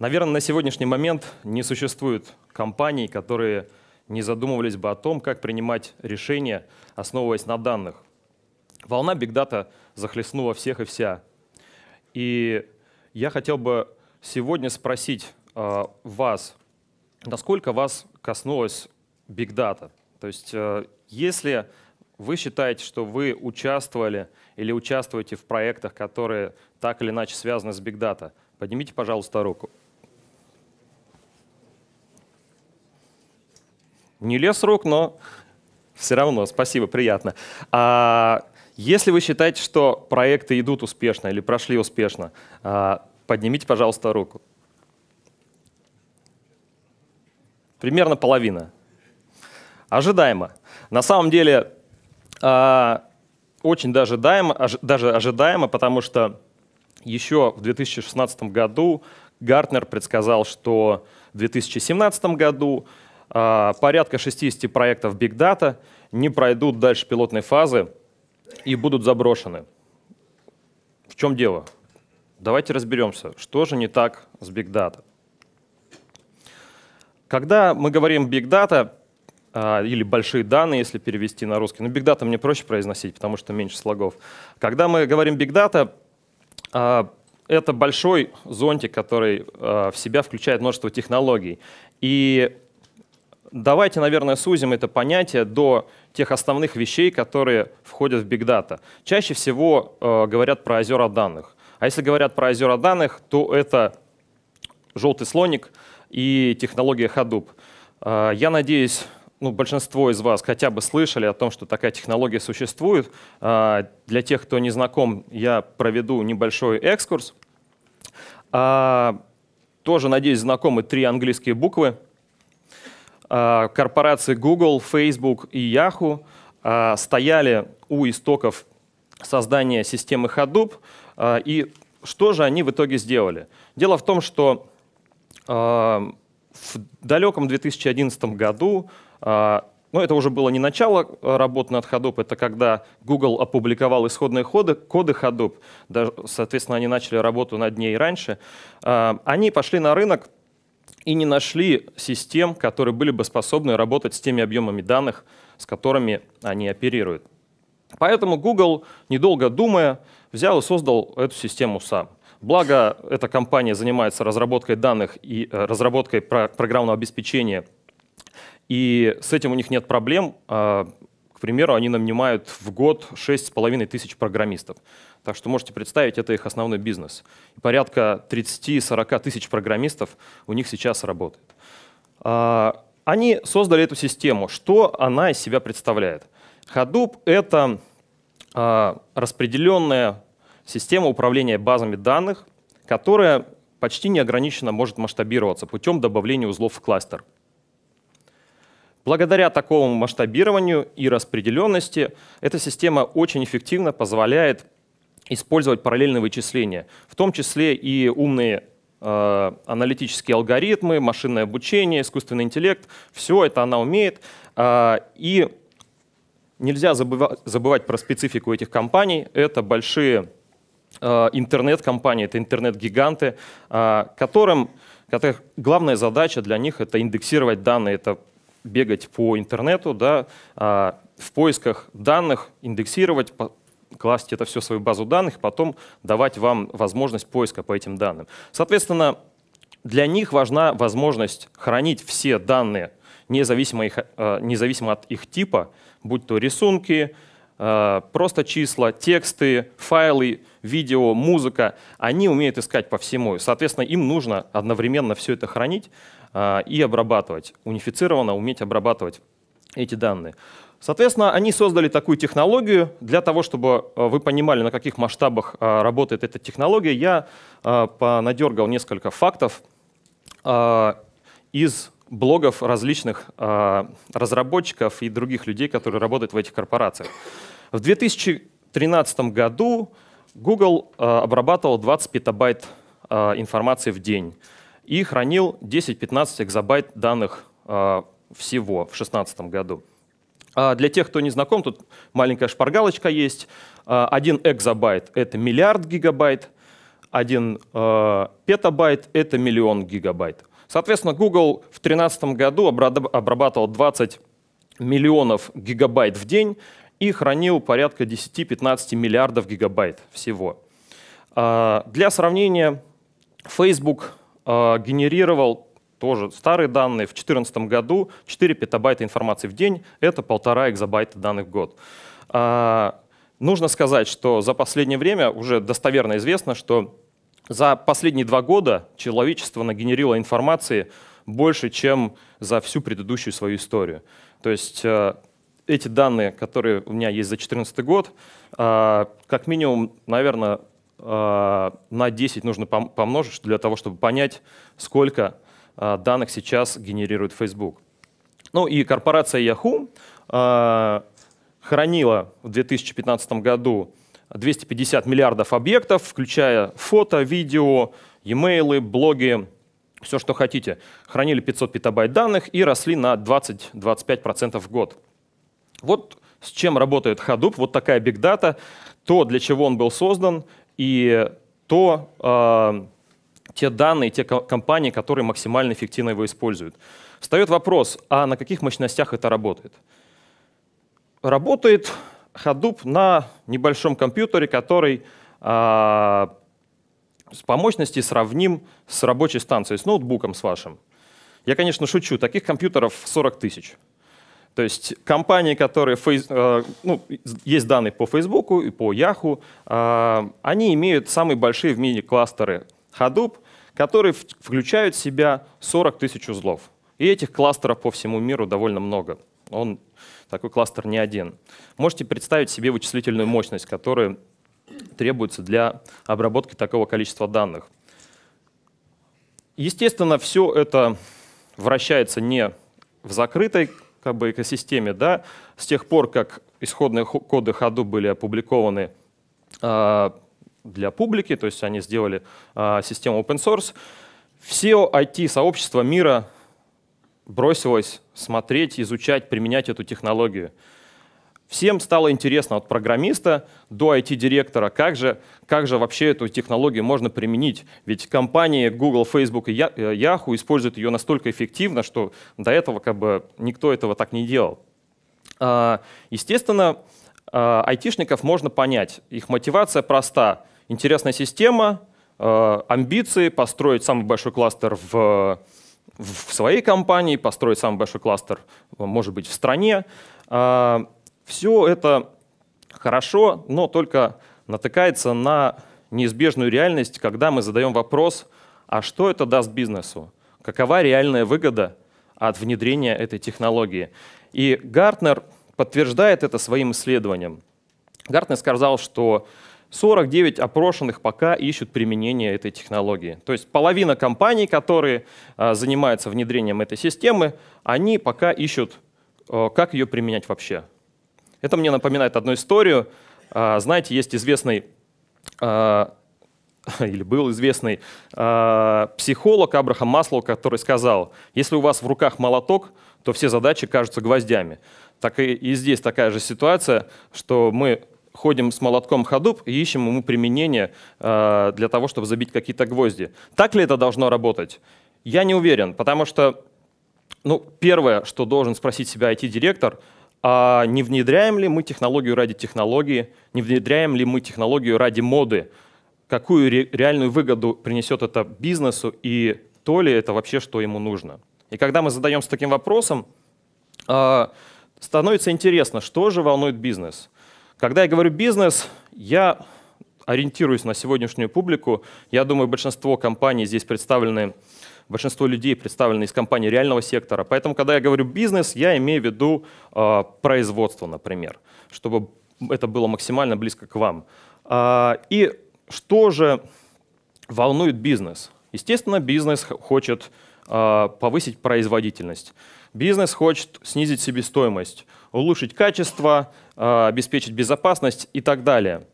Наверное, на сегодняшний момент не существует компаний, которые не задумывались бы о том, как принимать решения, основываясь на данных. Волна бигдата захлестнула всех и вся. И я хотел бы сегодня спросить э, вас, насколько вас коснулась бигдата? То есть э, если вы считаете, что вы участвовали или участвуете в проектах, которые так или иначе связаны с бигдата, поднимите, пожалуйста, руку. Не лез рук, но все равно, спасибо, приятно. А, если вы считаете, что проекты идут успешно или прошли успешно, а, поднимите, пожалуйста, руку. Примерно половина. Ожидаемо. На самом деле, а, очень даже ожидаемо, ожи, даже ожидаемо, потому что еще в 2016 году Гартнер предсказал, что в 2017 году а, порядка 60 проектов Big Data не пройдут дальше пилотной фазы и будут заброшены. В чем дело? Давайте разберемся, что же не так с Big Data. Когда мы говорим Big Data, а, или большие данные, если перевести на русский. Но ну, Big Data мне проще произносить, потому что меньше слогов. Когда мы говорим Big Data, а, это большой зонтик, который в себя включает множество технологий. И давайте, наверное, сузим это понятие до тех основных вещей, которые входят в Big Data. Чаще всего э, говорят про озера данных. А если говорят про озера данных, то это желтый слоник и технология Hadoop. Э, я надеюсь, ну, большинство из вас хотя бы слышали о том, что такая технология существует. Э, для тех, кто не знаком, я проведу небольшой экскурс. Э, тоже, надеюсь, знакомы три английские буквы — а, корпорации Google, Facebook и Yahoo а, стояли у истоков создания системы Hadoop. А, и что же они в итоге сделали? Дело в том, что в далеком 2011 году, но ну, это уже было не начало работы над Hadoop, это когда Google опубликовал исходные ходы, коды Hadoop, соответственно, они начали работу над ней раньше, они пошли на рынок и не нашли систем, которые были бы способны работать с теми объемами данных, с которыми они оперируют. Поэтому Google, недолго думая, взял и создал эту систему сам. Благо, эта компания занимается разработкой данных и э, разработкой программного обеспечения, и с этим у них нет проблем. А, к примеру, они нанимают в год 6,5 тысяч программистов. Так что можете представить, это их основной бизнес. И порядка 30-40 тысяч программистов у них сейчас работает. А, они создали эту систему. Что она из себя представляет? Hadoop — это а, распределенная система управления базами данных, которая почти неограниченно может масштабироваться путем добавления узлов в кластер. Благодаря такому масштабированию и распределенности эта система очень эффективно позволяет использовать параллельные вычисления, в том числе и умные э, аналитические алгоритмы, машинное обучение, искусственный интеллект. Все это она умеет. Э, и нельзя забывать, забывать про специфику этих компаний. Это большие э, интернет-компании, это интернет-гиганты, э, которым, которых главная задача для них — это индексировать данные, это бегать по интернету, да, э, в поисках данных, индексировать, класть это все в свою базу данных, потом давать вам возможность поиска по этим данным. Соответственно, для них важна возможность хранить все данные, независимо, их, э, независимо от их типа, будь то рисунки, э, просто числа, тексты, файлы, видео, музыка, они умеют искать по всему. Соответственно, им нужно одновременно все это хранить э, и обрабатывать, унифицированно уметь обрабатывать эти данные. Соответственно, они создали такую технологию для того, чтобы э, вы понимали, на каких масштабах э, работает эта технология. Я э, понадергал несколько фактов из блогов различных разработчиков и других людей, которые работают в этих корпорациях. В 2013 году Google обрабатывал 20 петабайт информации в день и хранил 10-15 экзобайт данных всего в 2016 году. А для тех, кто не знаком, тут маленькая шпаргалочка есть. А, один экзобайт — это миллиард гигабайт, Один а, петабайт — это миллион гигабайт. Соответственно, Google в 2013 году обрабатывал 20 миллионов гигабайт в день и хранил порядка 10-15 миллиардов гигабайт всего. Для сравнения, Facebook генерировал тоже старые данные, в 2014 году 4 петабайта информации в день — это полтора экзобайта данных в год. А, нужно сказать, что за последнее время уже достоверно известно, что за последние два года человечество нагенерило информации больше, чем за всю предыдущую свою историю. То есть э, эти данные, которые у меня есть за 2014 год, э, как минимум, наверное, э, на 10 нужно помножить для того, чтобы понять, сколько а, данных сейчас генерирует Facebook. Ну и корпорация Yahoo а, хранила в 2015 году 250 миллиардов объектов, включая фото, видео, e-mail, блоги, все, что хотите. Хранили 500 петабайт данных и росли на 20-25% в год. Вот с чем работает Hadoop, вот такая бигдата, то, для чего он был создан, и то, а, те данные, те компании, которые максимально эффективно его используют. Встает вопрос, а на каких мощностях это работает? Работает Hadoop на небольшом компьютере, который э, по мощности сравним с рабочей станцией, с ноутбуком с вашим. Я, конечно, шучу, таких компьютеров 40 тысяч. То есть компании, которые а, ну, есть данные по Facebook и по Yahoo, а, они имеют самые большие в мире кластеры Hadoop, которые включают в себя 40 тысяч узлов. И этих кластеров по всему миру довольно много. Он такой кластер не один. Можете представить себе вычислительную мощность, которая требуется для обработки такого количества данных. Естественно, все это вращается не в закрытой как бы, экосистеме. Да? С тех пор, как исходные коды ходу были опубликованы а, для публики, то есть они сделали э, систему open source. Все IT-сообщество мира бросилось смотреть, изучать, применять эту технологию. Всем стало интересно от программиста до IT-директора, как же, как же вообще эту технологию можно применить. Ведь компании Google, Facebook и э, Yahoo используют ее настолько эффективно, что до этого как бы никто этого так не делал. А, естественно, а, айтишников можно понять. Их мотивация проста интересная система, э, амбиции построить самый большой кластер в, в своей компании, построить самый большой кластер, может быть, в стране. Э, все это хорошо, но только натыкается на неизбежную реальность, когда мы задаем вопрос, а что это даст бизнесу? Какова реальная выгода от внедрения этой технологии? И Гартнер подтверждает это своим исследованием. Гартнер сказал, что 49 опрошенных пока ищут применение этой технологии. То есть половина компаний, которые а, занимаются внедрением этой системы, они пока ищут, а, как ее применять вообще. Это мне напоминает одну историю. А, знаете, есть известный или был известный психолог Абрахам Маслоу, который сказал, если у вас в руках молоток, то все задачи кажутся гвоздями. Так и здесь такая же ситуация, что мы ходим с молотком ходуп, и ищем ему применение э, для того, чтобы забить какие-то гвозди. Так ли это должно работать? Я не уверен, потому что ну, первое, что должен спросить себя IT-директор, а не внедряем ли мы технологию ради технологии, не внедряем ли мы технологию ради моды, какую ре реальную выгоду принесет это бизнесу и то ли это вообще, что ему нужно. И когда мы задаемся таким вопросом, э, становится интересно, что же волнует бизнес – когда я говорю бизнес, я ориентируюсь на сегодняшнюю публику. Я думаю, большинство компаний здесь представлены, большинство людей представлены из компаний реального сектора. Поэтому, когда я говорю бизнес, я имею в виду э, производство, например, чтобы это было максимально близко к вам. Э, и что же волнует бизнес? Естественно, бизнес хочет э, повысить производительность. Бизнес хочет снизить себестоимость, улучшить качество, а, обеспечить безопасность и так далее.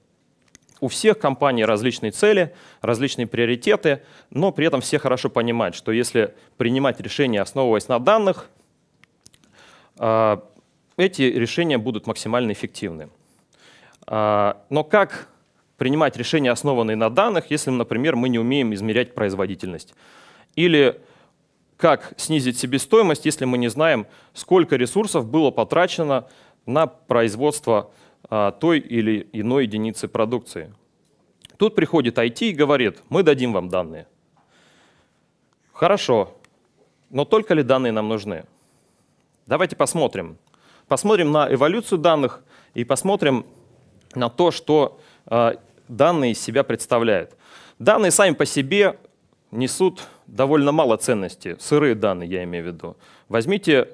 У всех компаний различные цели, различные приоритеты, но при этом все хорошо понимают, что если принимать решения, основываясь на данных, а, эти решения будут максимально эффективны. А, но как принимать решения, основанные на данных, если, например, мы не умеем измерять производительность? Или как снизить себестоимость, если мы не знаем, сколько ресурсов было потрачено на производство а, той или иной единицы продукции. Тут приходит IT и говорит, мы дадим вам данные. Хорошо, но только ли данные нам нужны? Давайте посмотрим. Посмотрим на эволюцию данных и посмотрим на то, что а, данные из себя представляют. Данные сами по себе несут довольно мало ценности, сырые данные я имею в виду. Возьмите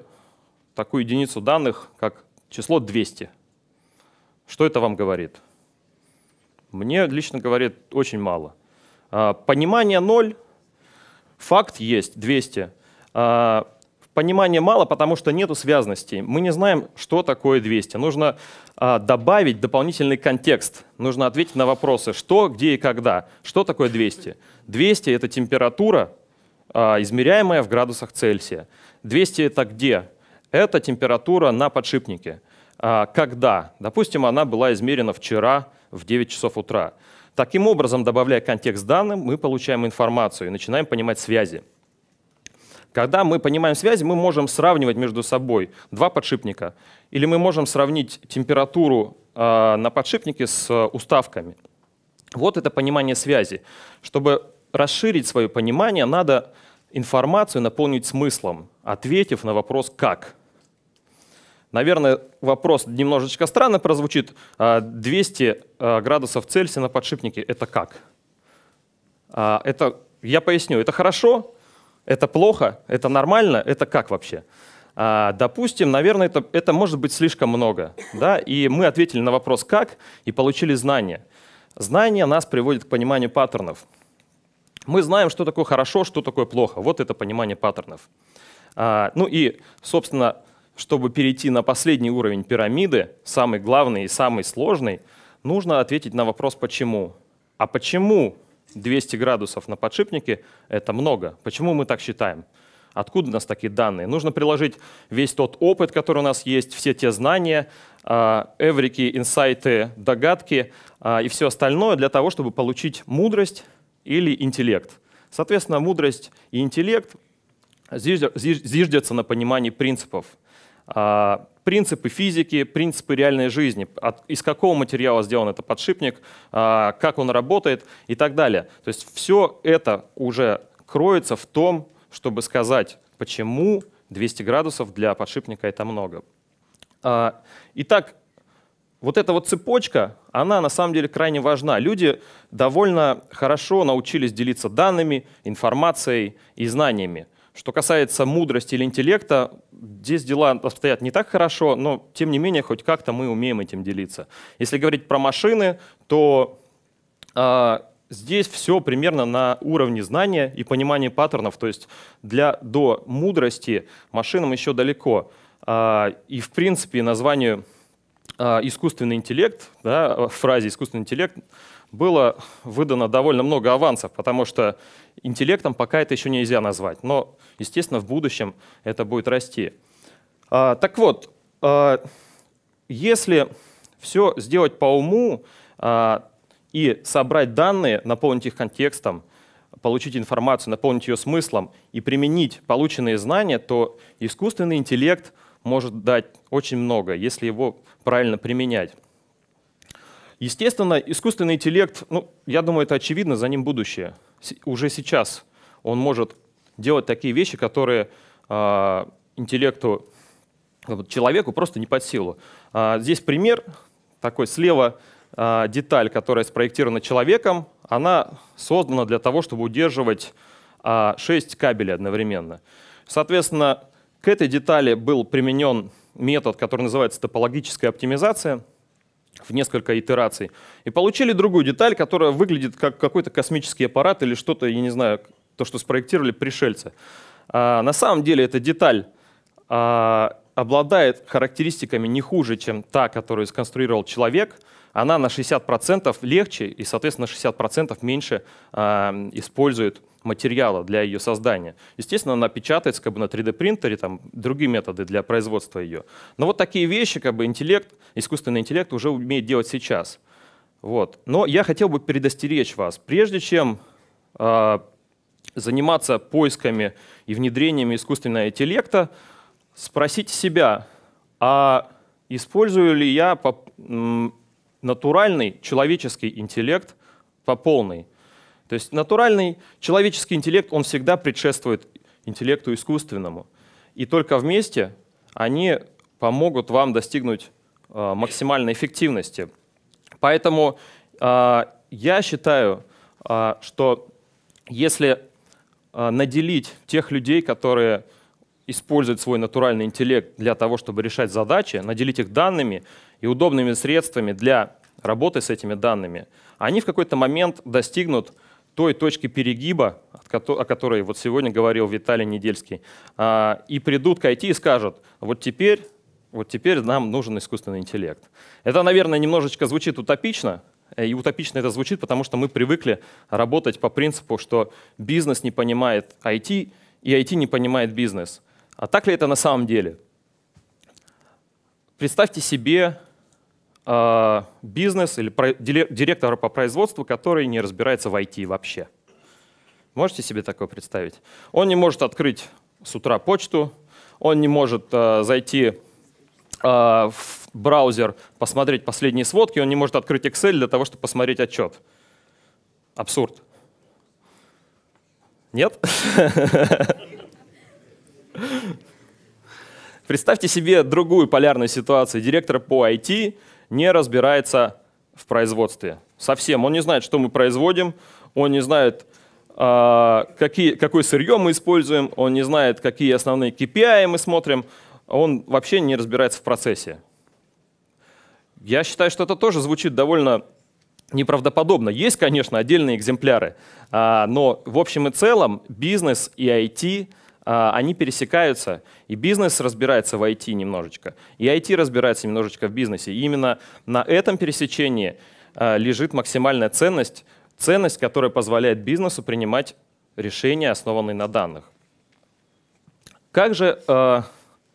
такую единицу данных, как число 200. Что это вам говорит? Мне лично говорит очень мало. А, понимание 0, факт есть 200. Понимания мало, потому что нету связности. Мы не знаем, что такое 200. Нужно а, добавить дополнительный контекст. Нужно ответить на вопросы, что, где и когда. Что такое 200? 200 — это температура, а, измеряемая в градусах Цельсия. 200 — это где? Это температура на подшипнике. А, когда? Допустим, она была измерена вчера в 9 часов утра. Таким образом, добавляя контекст данным, мы получаем информацию и начинаем понимать связи. Когда мы понимаем связи, мы можем сравнивать между собой два подшипника. Или мы можем сравнить температуру а, на подшипнике с а, уставками. Вот это понимание связи. Чтобы расширить свое понимание, надо информацию наполнить смыслом, ответив на вопрос «как?». Наверное, вопрос немножечко странно прозвучит. 200 а, градусов Цельсия на подшипнике — это как? Это, я поясню, это хорошо, это плохо? Это нормально? Это как вообще? А, допустим, наверное, это, это может быть слишком много. Да? И мы ответили на вопрос «как?» и получили знания. Знания нас приводят к пониманию паттернов. Мы знаем, что такое хорошо, что такое плохо. Вот это понимание паттернов. А, ну и, собственно, чтобы перейти на последний уровень пирамиды, самый главный и самый сложный, нужно ответить на вопрос «почему?». А почему 200 градусов на подшипнике — это много. Почему мы так считаем? Откуда у нас такие данные? Нужно приложить весь тот опыт, который у нас есть, все те знания, а, эврики, инсайты, догадки а, и все остальное для того, чтобы получить мудрость или интеллект. Соответственно, мудрость и интеллект зиждятся на понимании принципов. А, принципы физики, принципы реальной жизни, от, из какого материала сделан этот подшипник, а, как он работает и так далее. То есть все это уже кроется в том, чтобы сказать, почему 200 градусов для подшипника это много. А, итак, вот эта вот цепочка, она на самом деле крайне важна. Люди довольно хорошо научились делиться данными, информацией и знаниями. Что касается мудрости или интеллекта, Здесь дела обстоят не так хорошо, но тем не менее хоть как-то мы умеем этим делиться. Если говорить про машины, то э, здесь все примерно на уровне знания и понимания паттернов. То есть для, до мудрости машинам еще далеко. Э, и в принципе названию э, искусственный интеллект, да, фразе искусственный интеллект было выдано довольно много авансов, потому что Интеллектом пока это еще нельзя назвать, но, естественно, в будущем это будет расти. А, так вот, а, если все сделать по уму а, и собрать данные, наполнить их контекстом, получить информацию, наполнить ее смыслом и применить полученные знания, то искусственный интеллект может дать очень много, если его правильно применять. Естественно, искусственный интеллект, ну, я думаю, это очевидно, за ним будущее уже сейчас он может делать такие вещи, которые э, интеллекту, человеку просто не под силу. Э, здесь пример такой слева э, деталь, которая спроектирована человеком, она создана для того, чтобы удерживать э, 6 кабелей одновременно. Соответственно, к этой детали был применен метод, который называется топологическая оптимизация — в несколько итераций. И получили другую деталь, которая выглядит как какой-то космический аппарат или что-то, я не знаю, то, что спроектировали пришельцы. А, на самом деле эта деталь а, обладает характеристиками не хуже, чем та, которую сконструировал человек. Она на 60% легче и, соответственно, на 60% меньше а, использует материала для ее создания. Естественно, она печатается как бы на 3D принтере, там другие методы для производства ее. Но вот такие вещи, как бы интеллект, искусственный интеллект уже умеет делать сейчас. Вот. Но я хотел бы предостеречь вас, прежде чем э, заниматься поисками и внедрениями искусственного интеллекта, спросите себя, а использую ли я натуральный человеческий интеллект по полной? То есть натуральный человеческий интеллект, он всегда предшествует интеллекту искусственному. И только вместе они помогут вам достигнуть а, максимальной эффективности. Поэтому а, я считаю, а, что если наделить тех людей, которые используют свой натуральный интеллект для того, чтобы решать задачи, наделить их данными и удобными средствами для работы с этими данными, они в какой-то момент достигнут той точки перегиба, о которой вот сегодня говорил Виталий Недельский, а, и придут к IT и скажут, вот теперь, вот теперь нам нужен искусственный интеллект. Это, наверное, немножечко звучит утопично, и утопично это звучит, потому что мы привыкли работать по принципу, что бизнес не понимает IT, и IT не понимает бизнес. А так ли это на самом деле? Представьте себе а, бизнес или директора по производству, который не разбирается в IT вообще. Можете себе такое представить? Он не может открыть с утра почту, он не может а, зайти а, в браузер, посмотреть последние сводки, он не может открыть Excel для того, чтобы посмотреть отчет. Абсурд. Нет? Представьте себе другую полярную ситуацию. Директор по IT не разбирается в производстве. Совсем. Он не знает, что мы производим, он не знает, а, какие, какое сырье мы используем, он не знает, какие основные KPI а мы смотрим, он вообще не разбирается в процессе. Я считаю, что это тоже звучит довольно неправдоподобно. Есть, конечно, отдельные экземпляры, а, но в общем и целом бизнес и IT — а, они пересекаются, и бизнес разбирается в IT немножечко, и IT разбирается немножечко в бизнесе. И именно на этом пересечении а, лежит максимальная ценность, ценность, которая позволяет бизнесу принимать решения, основанные на данных. Как же а,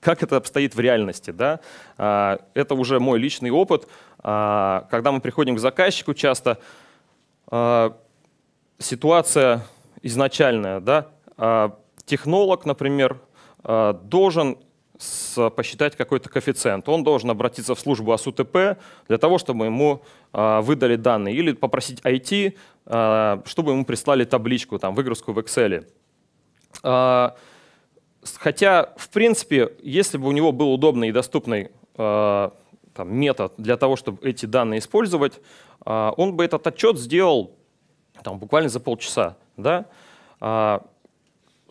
как это обстоит в реальности. Да? Это уже мой личный опыт. Когда мы приходим к заказчику, часто ситуация изначальная. Да? технолог, например, э, должен посчитать какой-то коэффициент. Он должен обратиться в службу АСУТП для того, чтобы ему э, выдали данные, или попросить IT, э, чтобы ему прислали табличку, там, выгрузку в Excel. Хотя, в принципе, если бы у него был удобный и доступный там, метод для того, чтобы эти данные использовать, он бы этот отчет сделал там, буквально за полчаса. Да?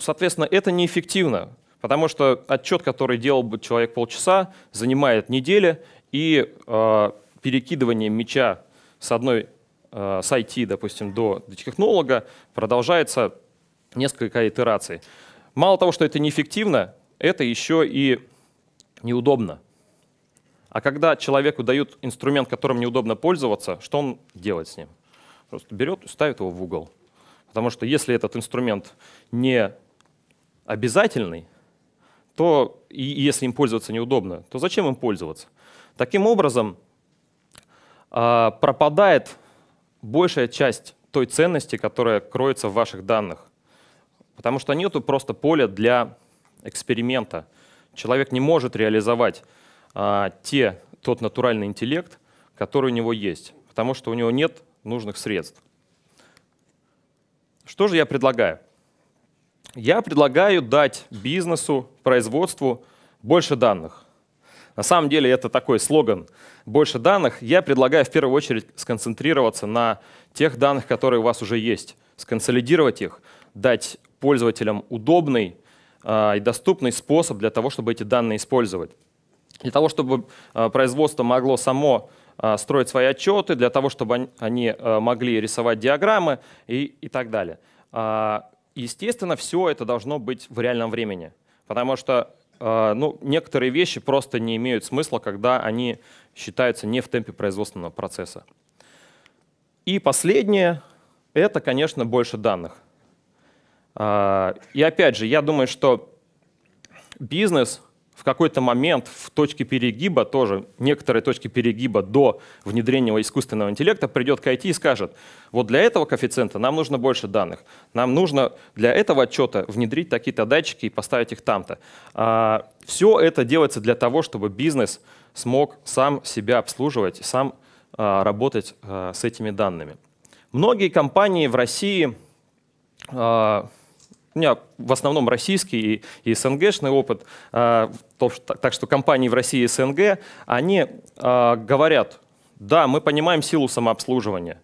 соответственно, это неэффективно, потому что отчет, который делал бы человек полчаса, занимает недели, и э, перекидывание мяча с одной э, с IT, допустим, до технолога продолжается несколько итераций. Мало того, что это неэффективно, это еще и неудобно. А когда человеку дают инструмент, которым неудобно пользоваться, что он делает с ним? Просто берет и ставит его в угол. Потому что если этот инструмент не обязательный, то и если им пользоваться неудобно, то зачем им пользоваться? Таким образом, а, пропадает большая часть той ценности, которая кроется в ваших данных. Потому что нету просто поля для эксперимента. Человек не может реализовать а, те, тот натуральный интеллект, который у него есть, потому что у него нет нужных средств. Что же я предлагаю? Я предлагаю дать бизнесу, производству больше данных. На самом деле это такой слоган «больше данных». Я предлагаю в первую очередь сконцентрироваться на тех данных, которые у вас уже есть, сконсолидировать их, дать пользователям удобный э, и доступный способ для того, чтобы эти данные использовать. Для того, чтобы э, производство могло само э, строить свои отчеты, для того, чтобы они, они могли рисовать диаграммы и, и так далее. Естественно, все это должно быть в реальном времени, потому что э, ну, некоторые вещи просто не имеют смысла, когда они считаются не в темпе производственного процесса. И последнее — это, конечно, больше данных. Э, и опять же, я думаю, что бизнес — в какой-то момент в точке перегиба, тоже некоторые точки перегиба до внедрения искусственного интеллекта, придет к IT и скажет, вот для этого коэффициента нам нужно больше данных, нам нужно для этого отчета внедрить такие-то датчики и поставить их там-то. А, все это делается для того, чтобы бизнес смог сам себя обслуживать, сам а, работать а, с этими данными. Многие компании в России а, у меня в основном российский и, и СНГшный опыт, а, так что компании в России и СНГ, они а, говорят, да, мы понимаем силу самообслуживания.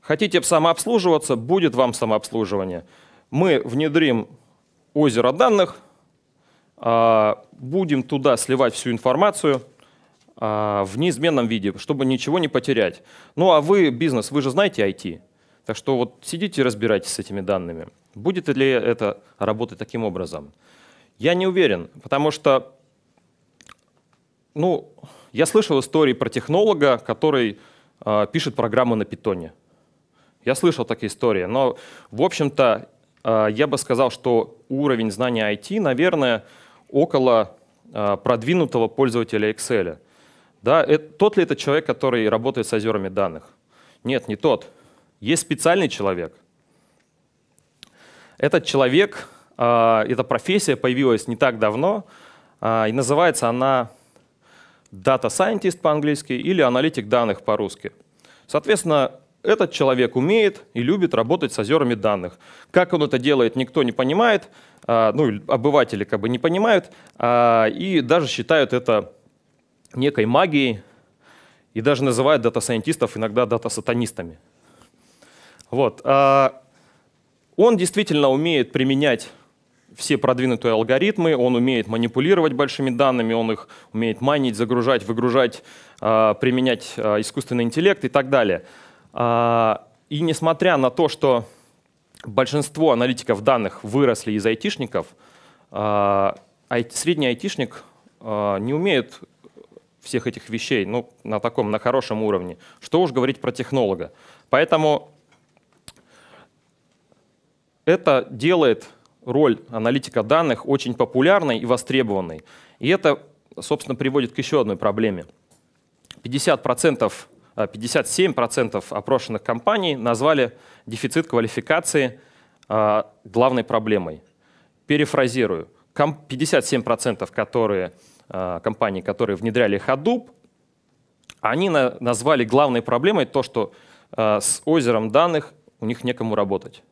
Хотите самообслуживаться, будет вам самообслуживание. Мы внедрим озеро данных, а, будем туда сливать всю информацию, в неизменном виде, чтобы ничего не потерять. Ну а вы бизнес, вы же знаете IT. Так что вот сидите и разбирайтесь с этими данными. Будет ли это работать таким образом? Я не уверен, потому что, ну, я слышал истории про технолога, который э, пишет программы на питоне. Я слышал такие истории, но, в общем-то, э, я бы сказал, что уровень знания IT, наверное, около э, продвинутого пользователя Excel. Да, это, тот ли это человек, который работает с озерами данных? Нет, не тот. Есть специальный человек. Этот человек, а, эта профессия появилась не так давно, а, и называется она Data Scientist по-английски или аналитик данных по-русски. Соответственно, этот человек умеет и любит работать с озерами данных. Как он это делает, никто не понимает, а, ну, обыватели как бы не понимают, и даже считают это некой магией, и даже называют дата-сайентистов иногда дата-сатанистами. Вот. А, он действительно умеет применять все продвинутые алгоритмы, он умеет манипулировать большими данными, он их умеет майнить, загружать, выгружать, а, применять а, искусственный интеллект и так далее. И несмотря на то, что большинство аналитиков данных выросли из айтишников, средний айтишник не умеет всех этих вещей ну, на таком, на хорошем уровне. Что уж говорить про технолога. Поэтому это делает роль аналитика данных очень популярной и востребованной. И это, собственно, приводит к еще одной проблеме. 50%, 57% а, опрошенных компаний назвали дефицит квалификации а, главной проблемой. Перефразирую. 57% которые, а, компаний, которые внедряли Hadoop, они назвали главной проблемой то, что с озером данных у них некому работать.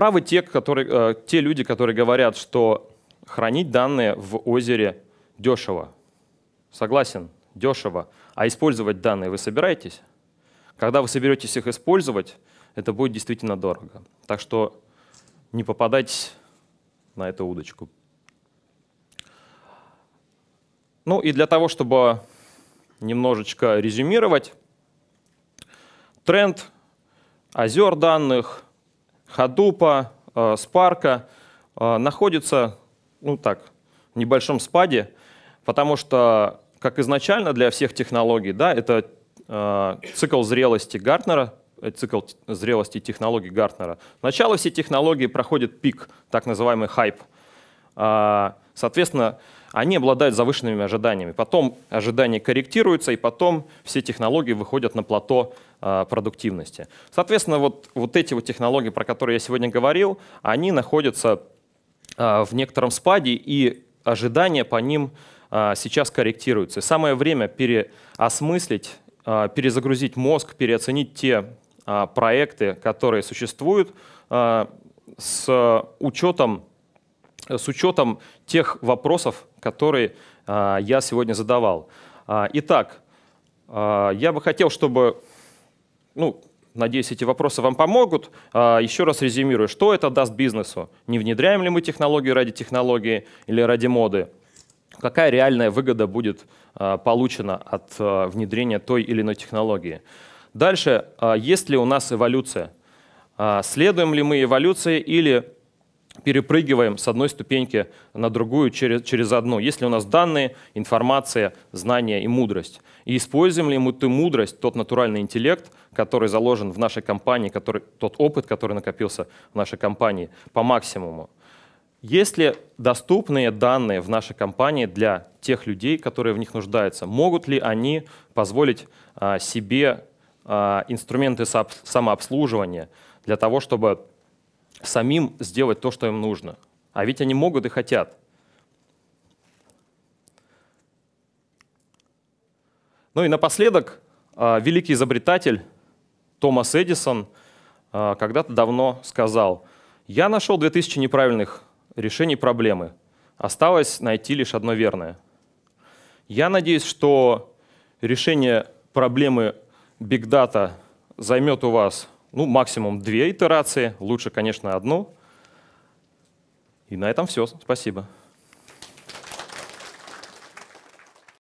Правы те, которые, э, те люди, которые говорят, что хранить данные в озере дешево. Согласен, дешево. А использовать данные вы собираетесь? Когда вы соберетесь их использовать, это будет действительно дорого. Так что не попадайтесь на эту удочку. Ну и для того, чтобы немножечко резюмировать, тренд озер данных — Hadoop, э, Спарка э, находятся ну так, в небольшом спаде, потому что, как изначально для всех технологий, да, это э, цикл зрелости Гартнера, цикл зрелости технологий Гартнера. Сначала все технологии проходят пик, так называемый хайп. А, соответственно, они обладают завышенными ожиданиями. Потом ожидания корректируются, и потом все технологии выходят на плато Э, продуктивности. Соответственно, вот, вот эти вот технологии, про которые я сегодня говорил, они находятся э, в некотором спаде, и ожидания по ним э, сейчас корректируются. самое время переосмыслить, перезагрузить мозг, переоценить те проекты, которые существуют, с учетом, с учетом тех вопросов, которые я сегодня задавал. Итак, я бы хотел, чтобы ну, Надеюсь, эти вопросы вам помогут. А, еще раз резюмирую, что это даст бизнесу? Не внедряем ли мы технологию ради технологии или ради моды? Какая реальная выгода будет а, получена от а, внедрения той или иной технологии? Дальше, есть ли у нас эволюция? Следуем ли мы эволюции или перепрыгиваем с одной ступеньки на другую через, через одну. Если у нас данные, информация, знания и мудрость. И используем ли мы ту мудрость, тот натуральный интеллект, который заложен в нашей компании, который, тот опыт, который накопился в нашей компании, по максимуму. Есть ли доступные данные в нашей компании для тех людей, которые в них нуждаются? Могут ли они позволить а, себе а, инструменты самообслуживания для того, чтобы самим сделать то, что им нужно. А ведь они могут и хотят. Ну и напоследок, а, великий изобретатель Томас Эдисон а, когда-то давно сказал, «Я нашел 2000 неправильных решений проблемы. Осталось найти лишь одно верное». Я надеюсь, что решение проблемы Big Data займет у вас ну, максимум две итерации, лучше, конечно, одну. И на этом все. Спасибо.